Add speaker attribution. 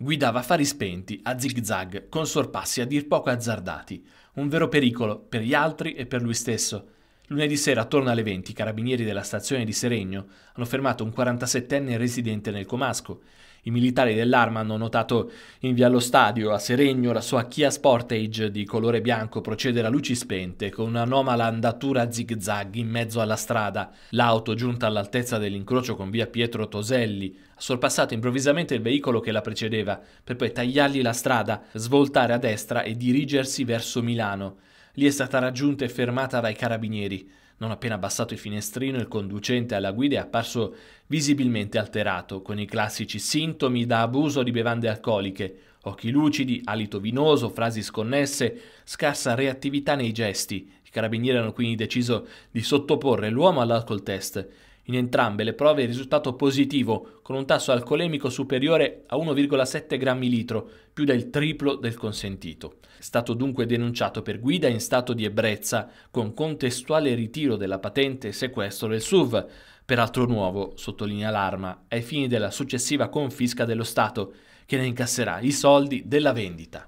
Speaker 1: Guidava fari spenti, a zigzag, con sorpassi a dir poco azzardati, un vero pericolo per gli altri e per lui stesso. Lunedì sera, attorno alle 20, i carabinieri della stazione di Seregno hanno fermato un 47enne residente nel Comasco. I militari dell'arma hanno notato in via allo stadio a Seregno la sua Kia Sportage di colore bianco procedere a luci spente con un'anomala andatura a zig in mezzo alla strada. L'auto, giunta all'altezza dell'incrocio con via Pietro Toselli, ha sorpassato improvvisamente il veicolo che la precedeva, per poi tagliargli la strada, svoltare a destra e dirigersi verso Milano. Lì è stata raggiunta e fermata dai carabinieri. Non appena abbassato il finestrino, il conducente alla guida è apparso visibilmente alterato, con i classici sintomi da abuso di bevande alcoliche, occhi lucidi, alito vinoso, frasi sconnesse, scarsa reattività nei gesti. I carabinieri hanno quindi deciso di sottoporre l'uomo all'alcol test in entrambe le prove il risultato positivo, con un tasso alcolemico superiore a 1,7 grammi litro, più del triplo del consentito. È stato dunque denunciato per guida in stato di ebbrezza, con contestuale ritiro della patente e sequestro del SUV, peraltro nuovo, sottolinea l'arma, ai fini della successiva confisca dello Stato, che ne incasserà i soldi della vendita.